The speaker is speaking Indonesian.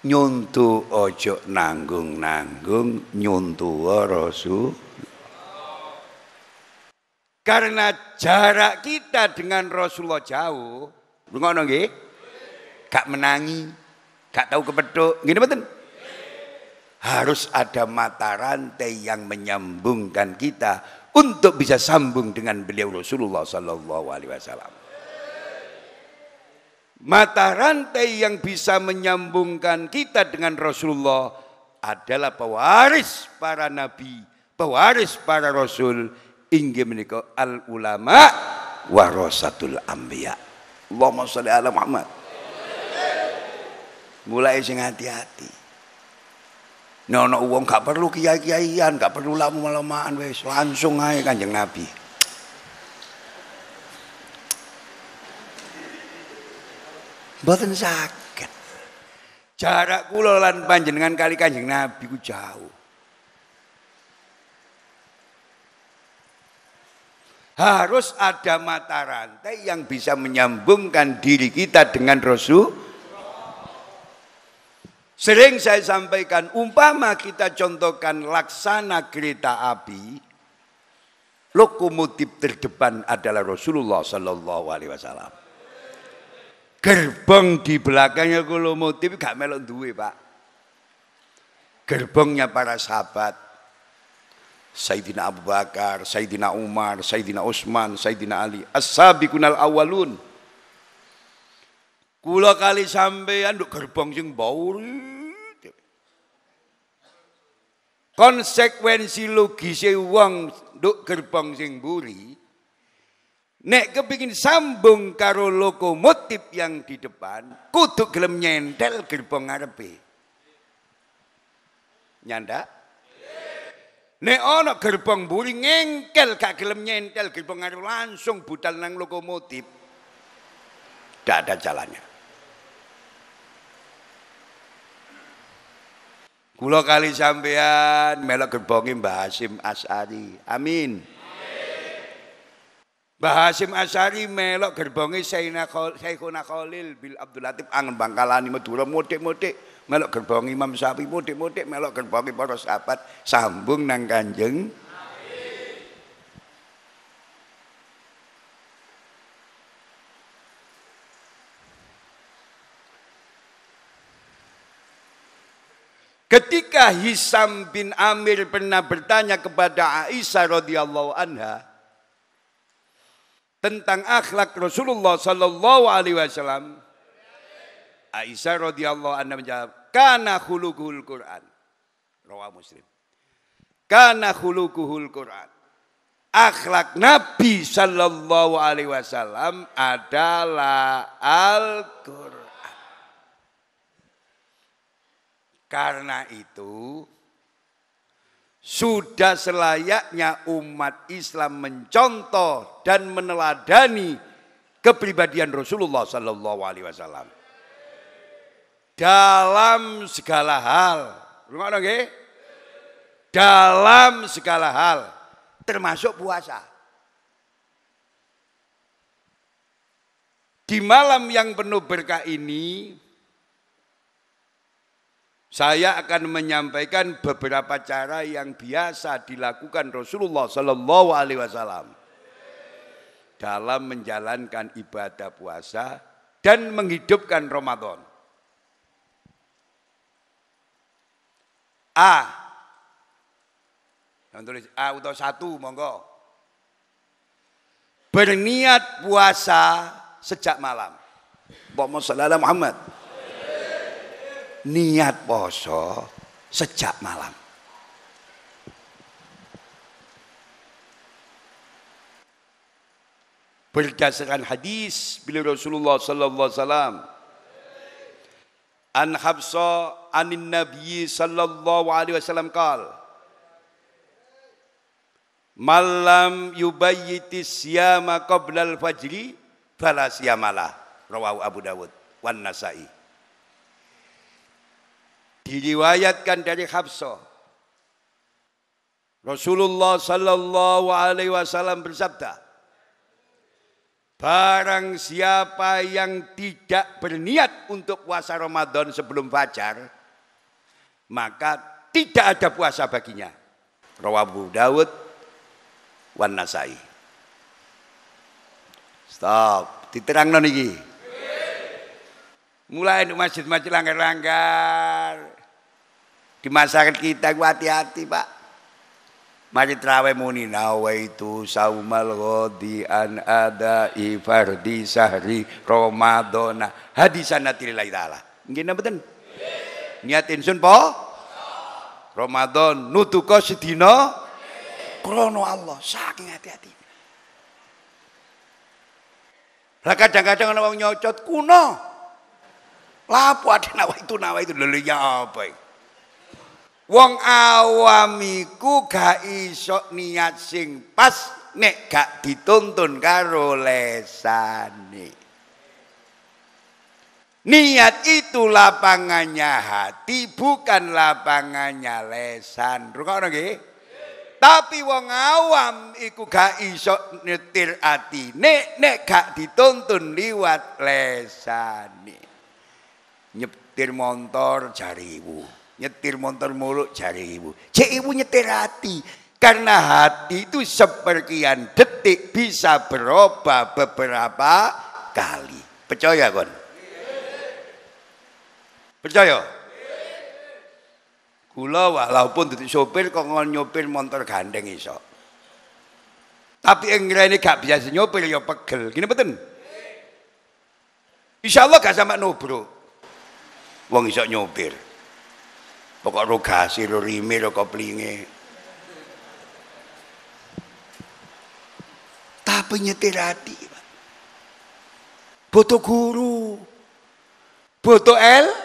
nyuntu ojo nanggung-nanggung nyuntu rosu Karena jarak kita dengan Rasulullah jauh, ngono nggih? Gak menangi, gak tahu kepethuk, ngene mboten? Harus ada mata rantai yang menyambungkan kita untuk bisa sambung dengan beliau Rasulullah sallallahu alaihi wasallam. Mata rantai yang bisa menyambungkan kita dengan Rasulullah adalah pewaris para nabi, pewaris para rasul, inggih menika al ulama warasatul anbiya. Allahumma shalli ala Muhammad. Mulai sing hati-hati. Nono uang gak perlu kiai-kiaian, gak perlu lama-lamaan wis langsung aja kanjeng Nabi. Mboten sakit. Jarak kula lan panjenengan kali Kanjeng Nabi ku jauh. Harus ada mata rantai yang bisa menyambungkan diri kita dengan Rasul. Sering saya sampaikan, umpama kita contohkan laksana kereta api, lokomotif terdepan adalah Rasulullah Sallallahu Alaihi Wasallam. Gerbong di belakangnya motif gak melon duwe, Pak. Gerbongnya para sahabat. Sayyidina Abu Bakar, Sayyidina Umar, Sayyidina Utsman, Sayyidina Ali, as-sabiqunal awalun. Kula kali sampean nduk gerbong sing bauri. Konsekuensi logisnya uang nduk gerbong sing buri. Nek kepingin sambung karo lokomotif yang di depan, kutuk gelem nyentel gerbong ngarepe. Nyanda? Nek ono gerbong buri ngengkel gak gelem nyentel gerbong ngarepe langsung budal nang lokomotif. Tidak ada jalannya. Kula kali sampean melok gerbonge Mbah Hasim Asari. Amin. Mbah Hasim Asari melok gerbongi Sayyidina Khalil bil Abdul Latif angen bangkalani Madura mudik-mudik melok gerbongi Imam Syafi'i mudik-mudik melok gerbongi para sahabat sambung nang Kanjeng Ketika Hisam bin Amir pernah bertanya kepada Aisyah radhiyallahu anha, tentang akhlak Rasulullah sallallahu alaihi wasallam Aisyah radhiyallahu anha menjawab karena hulukul Quran rawa Muslim Karena hulukul Quran akhlak Nabi sallallahu alaihi wasallam adalah Al-Qur'an karena itu sudah selayaknya umat Islam mencontoh dan meneladani kepribadian Rasulullah Sallallahu Alaihi Wasallam dalam segala hal. Rumah Dalam segala hal, termasuk puasa. Di malam yang penuh berkah ini, saya akan menyampaikan beberapa cara yang biasa dilakukan Rasulullah Sallallahu Alaihi Wasallam dalam menjalankan ibadah puasa dan menghidupkan Ramadan. A. Yang tulis A atau satu, monggo. Berniat puasa sejak malam. Bapak Muhammad niat poso sejak malam. Berdasarkan hadis beliau Rasulullah sallallahu alaihi wasallam An Habsa anin Nabi sallallahu alaihi wasallam qala Malam yubayyiti siyama qoblal fajri fala siyamalah rawahu Abu Dawud wan Nasa'i Diriwayatkan dari Hafsah. Rasulullah sallallahu alaihi wasallam bersabda, barang siapa yang tidak berniat untuk puasa Ramadan sebelum fajar, maka tidak ada puasa baginya. Rawabu Dawud wan Nasai. Stop, diterang noni. Mulai di masjid-masjid langgar-langgar, di masyarakat kita gua hati-hati, Pak. Mari terawih muni nawa itu saumal ghodi an ada ifardi sahri romadona hadisana tilillahi taala. apa itu? Niat insun po? Ramadan nutuko sedina krono Allah saking hati-hati. Lah kadang-kadang ana nyocot kuno. lapu ada nawa itu nawa itu lho apa itu Wong awamiku gak iso niat sing pas nek gak dituntun karo lesane. Niat itu lapangannya hati, bukan lapangannya lesan. Rungokno nggih? Tapi wong awam iku gak iso nyetir ati nek, nek gak dituntun liwat lesane. Nyetir motor jariwu nyetir motor mulu cari ibu cek ibu nyetir hati karena hati itu sepertian detik bisa berubah beberapa kali percaya kon percaya Kula walaupun dadi sopir kok ngon nyopir motor gandeng iso. Tapi yang ini gak biasa nyopir ya pegel. Gini betul? Insya Allah gak sama nobro. Wong iso nyopir pokok rogasi lo rime lo koplinge tapi nyetir hati boto guru botol el